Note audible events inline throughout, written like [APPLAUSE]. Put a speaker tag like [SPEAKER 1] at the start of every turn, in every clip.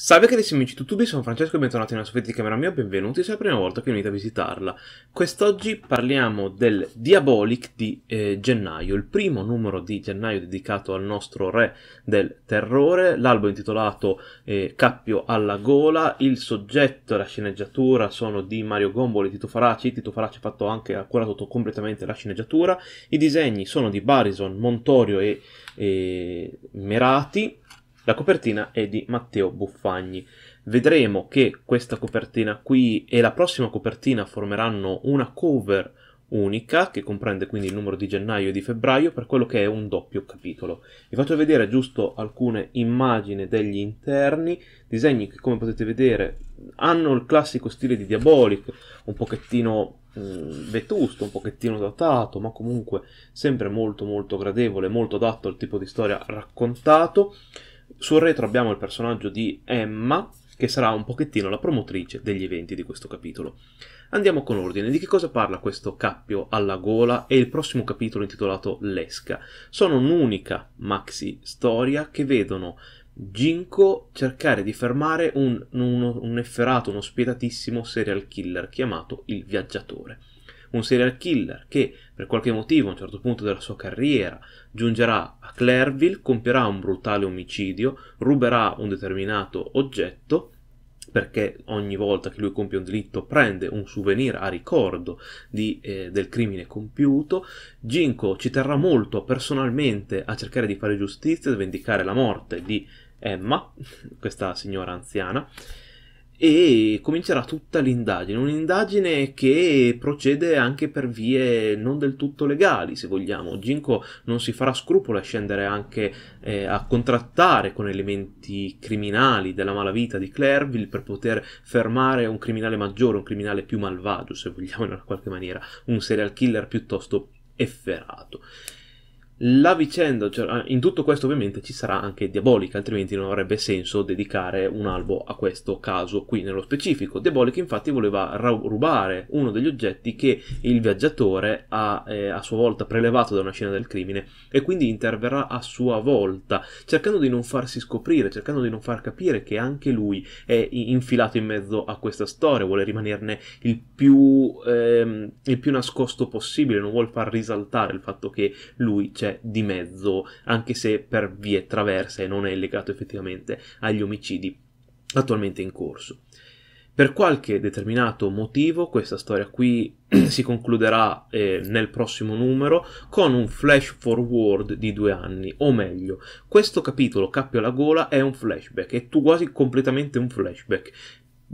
[SPEAKER 1] Salve carissimi amici di YouTube, sono Francesco e bentornati nella soffitta di camera mia, benvenuti se è la prima volta che venite a visitarla. Quest'oggi parliamo del Diabolic di eh, gennaio, il primo numero di gennaio dedicato al nostro re del terrore, l'albo è intitolato eh, Cappio alla gola, il soggetto e la sceneggiatura sono di Mario Gomboli e Tito Faraci, Tito Faraci ha, fatto anche, ha curato completamente la sceneggiatura, i disegni sono di Barison, Montorio e, e Merati, la copertina è di Matteo Buffagni. Vedremo che questa copertina qui e la prossima copertina formeranno una cover unica che comprende quindi il numero di gennaio e di febbraio per quello che è un doppio capitolo. Vi faccio vedere giusto alcune immagini degli interni, disegni che come potete vedere hanno il classico stile di Diabolic, un pochettino mh, mm, vetusto, un pochettino datato, ma comunque sempre molto molto gradevole, molto adatto al tipo di storia raccontato. Sul retro abbiamo il personaggio di Emma, che sarà un pochettino la promotrice degli eventi di questo capitolo. Andiamo con ordine, di che cosa parla questo cappio alla gola e il prossimo capitolo intitolato L'esca? Sono un'unica maxi storia che vedono Ginko cercare di fermare un, un, un efferato, uno spietatissimo serial killer chiamato il Viaggiatore un serial killer che per qualche motivo a un certo punto della sua carriera giungerà a Clairville, compierà un brutale omicidio, ruberà un determinato oggetto perché ogni volta che lui compie un delitto prende un souvenir a ricordo di, eh, del crimine compiuto. Ginko ci terrà molto personalmente a cercare di fare giustizia e vendicare la morte di Emma, [LAUGHS] questa signora anziana, e comincerà tutta l'indagine, un'indagine che procede anche per vie non del tutto legali, se vogliamo. Ginko non si farà scrupolo a scendere anche eh, a contrattare con elementi criminali della malavita di Clairville per poter fermare un criminale maggiore, un criminale più malvagio, se vogliamo in qualche maniera, un serial killer piuttosto efferato. La vicenda, cioè, ah, in tutto questo ovviamente ci sarà anche Diabolica, altrimenti non avrebbe senso dedicare un albo a questo caso qui nello specifico. Diabolica infatti voleva rubare uno degli oggetti che il viaggiatore ha eh, a sua volta prelevato da una scena del crimine e quindi interverrà a sua volta, cercando di non farsi scoprire, cercando di non far capire che anche lui è infilato in mezzo a questa storia, vuole rimanerne il più, ehm, il più nascosto possibile, non vuole far risaltare il fatto che lui c'è c'è di mezzo, anche se per vie traverse e non è legato effettivamente agli omicidi attualmente in corso. Per qualche determinato motivo questa storia qui [CLEARS THROAT] si concluderà eh, nel prossimo numero con un flash forward di due anni, o meglio, questo capitolo cappio alla gola è un flashback, è tu quasi completamente un flashback,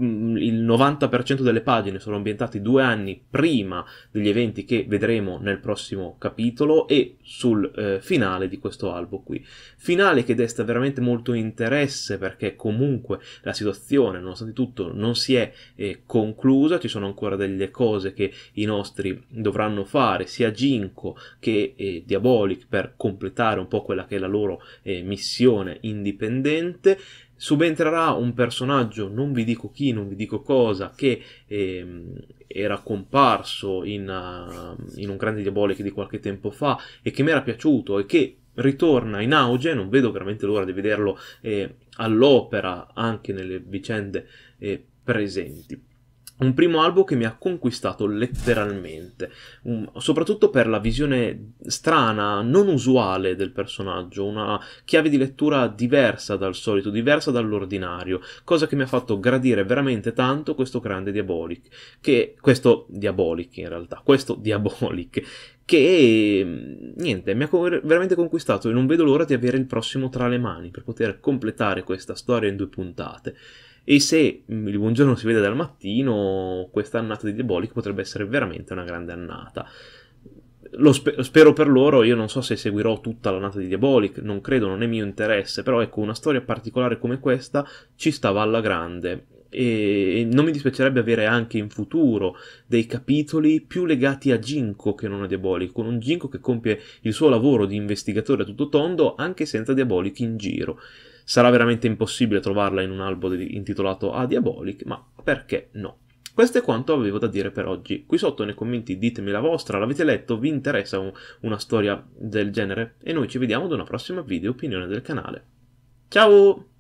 [SPEAKER 1] Mm, il 90% delle pagine sono ambientate due anni prima degli eventi che vedremo nel prossimo capitolo e sul eh, finale di questo albo qui. Finale che desta veramente molto interesse perché comunque la situazione, nonostante tutto, non si è eh, conclusa, ci sono ancora delle cose che i nostri dovranno fare, sia Ginko che eh, Diabolic, per completare un po' quella che è la loro eh, missione indipendente subentrerà un personaggio, non vi dico chi, non vi dico cosa, che eh, era comparso in, uh, in un grande diabolic di qualche tempo fa e che mi era piaciuto e che ritorna in auge, non vedo veramente l'ora di vederlo eh, all'opera anche nelle vicende eh, presenti un primo album che mi ha conquistato letteralmente, um, soprattutto per la visione strana, non usuale del personaggio, una chiave di lettura diversa dal solito, diversa dall'ordinario, cosa che mi ha fatto gradire veramente tanto questo grande Diabolic, che questo Diabolic in realtà, questo [LAUGHS] Diabolic che mm, niente, mi ha veramente conquistato e non vedo l'ora di avere il prossimo tra le mani per poter completare questa storia in due puntate. E se mm, il buongiorno si vede dal mattino, questa annata di Diabolic potrebbe essere veramente una grande annata. Lo spe- spero per loro, io non so se seguirò tutta l'annata di Diabolic, non credo, non è mio interesse, però ecco, una storia particolare come questa ci stava alla grande e non mi dispiacerebbe avere anche in futuro dei capitoli più legati a Ginko che non a Diabolic, con un Ginko che compie il suo lavoro di investigatore a tutto tondo anche senza Diabolic in giro. Sarà veramente impossibile trovarla in un album intitolato a Diabolic, ma perché no? Questo è quanto avevo da dire per oggi. Qui sotto nei commenti ditemi la vostra, l'avete letto, vi interessa un, una storia del genere? E noi ci vediamo ad una prossima video opinione del canale. Ciao!